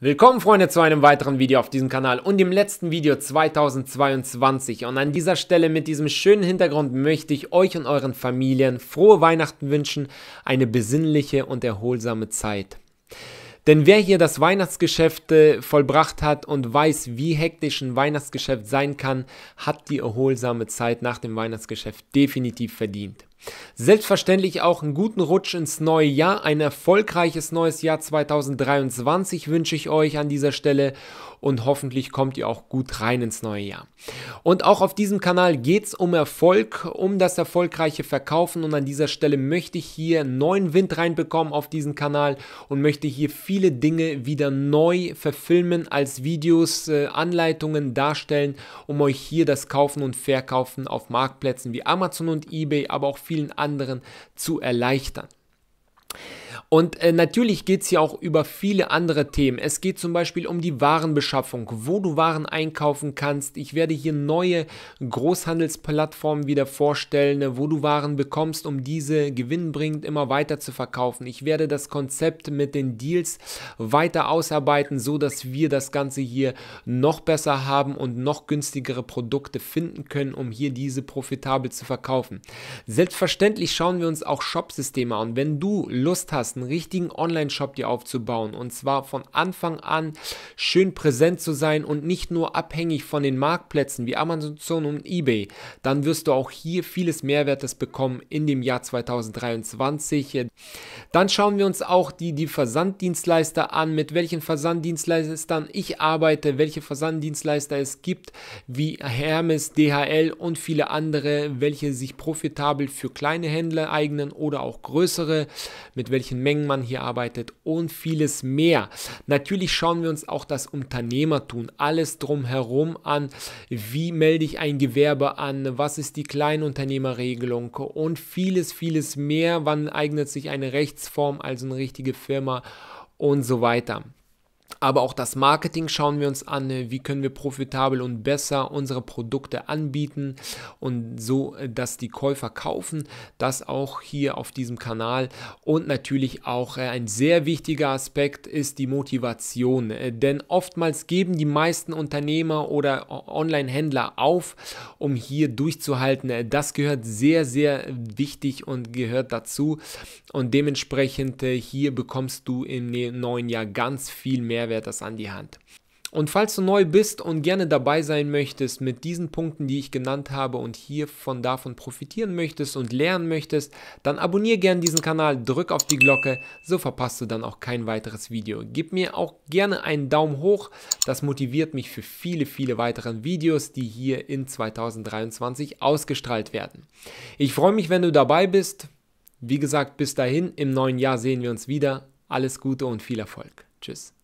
Willkommen Freunde zu einem weiteren Video auf diesem Kanal und dem letzten Video 2022 und an dieser Stelle mit diesem schönen Hintergrund möchte ich euch und euren Familien frohe Weihnachten wünschen, eine besinnliche und erholsame Zeit. Denn wer hier das Weihnachtsgeschäft äh, vollbracht hat und weiß, wie hektisch ein Weihnachtsgeschäft sein kann, hat die erholsame Zeit nach dem Weihnachtsgeschäft definitiv verdient. Selbstverständlich auch einen guten Rutsch ins neue Jahr, ein erfolgreiches neues Jahr 2023 wünsche ich euch an dieser Stelle und hoffentlich kommt ihr auch gut rein ins neue Jahr. Und auch auf diesem Kanal geht es um Erfolg, um das erfolgreiche Verkaufen und an dieser Stelle möchte ich hier neuen Wind reinbekommen auf diesen Kanal und möchte hier viele Dinge wieder neu verfilmen als Videos, äh, Anleitungen darstellen, um euch hier das Kaufen und Verkaufen auf Marktplätzen wie Amazon und eBay, aber auch vielen anderen zu erleichtern. Und äh, natürlich geht es hier auch über viele andere Themen. Es geht zum Beispiel um die Warenbeschaffung, wo du Waren einkaufen kannst. Ich werde hier neue Großhandelsplattformen wieder vorstellen, wo du Waren bekommst, um diese gewinnbringend immer weiter zu verkaufen. Ich werde das Konzept mit den Deals weiter ausarbeiten, so dass wir das Ganze hier noch besser haben und noch günstigere Produkte finden können, um hier diese profitabel zu verkaufen. Selbstverständlich schauen wir uns auch Shopsysteme an. Wenn du Lust hast, einen richtigen Online-Shop dir aufzubauen und zwar von Anfang an schön präsent zu sein und nicht nur abhängig von den Marktplätzen wie Amazon und eBay, dann wirst du auch hier vieles Mehrwertes bekommen in dem Jahr 2023. Dann schauen wir uns auch die, die Versanddienstleister an, mit welchen Versanddienstleistern ich arbeite, welche Versanddienstleister es gibt, wie Hermes, DHL und viele andere, welche sich profitabel für kleine Händler eignen oder auch größere, mit welchen Mengen man hier arbeitet und vieles mehr. Natürlich schauen wir uns auch das Unternehmertun, alles drumherum an. Wie melde ich ein Gewerbe an? Was ist die Kleinunternehmerregelung? Und vieles, vieles mehr. Wann eignet sich eine Rechtsform, also eine richtige Firma? Und so weiter. Aber auch das Marketing schauen wir uns an, ne? wie können wir profitabel und besser unsere Produkte anbieten und so, äh, dass die Käufer kaufen. Das auch hier auf diesem Kanal. Und natürlich auch äh, ein sehr wichtiger Aspekt ist die Motivation. Äh, denn oftmals geben die meisten Unternehmer oder Online-Händler auf, um hier durchzuhalten. Das gehört sehr, sehr wichtig und gehört dazu. Und dementsprechend hier bekommst du im ne-, neuen Jahr ganz viel mehr das an die Hand. Und falls du neu bist und gerne dabei sein möchtest mit diesen Punkten, die ich genannt habe und hier von davon profitieren möchtest und lernen möchtest, dann abonniere gerne diesen Kanal, drück auf die Glocke, so verpasst du dann auch kein weiteres Video. Gib mir auch gerne einen Daumen hoch, das motiviert mich für viele, viele weitere Videos, die hier in 2023 ausgestrahlt werden. Ich freue mich, wenn du dabei bist. Wie gesagt, bis dahin, im neuen Jahr sehen wir uns wieder. Alles Gute und viel Erfolg. Tschüss.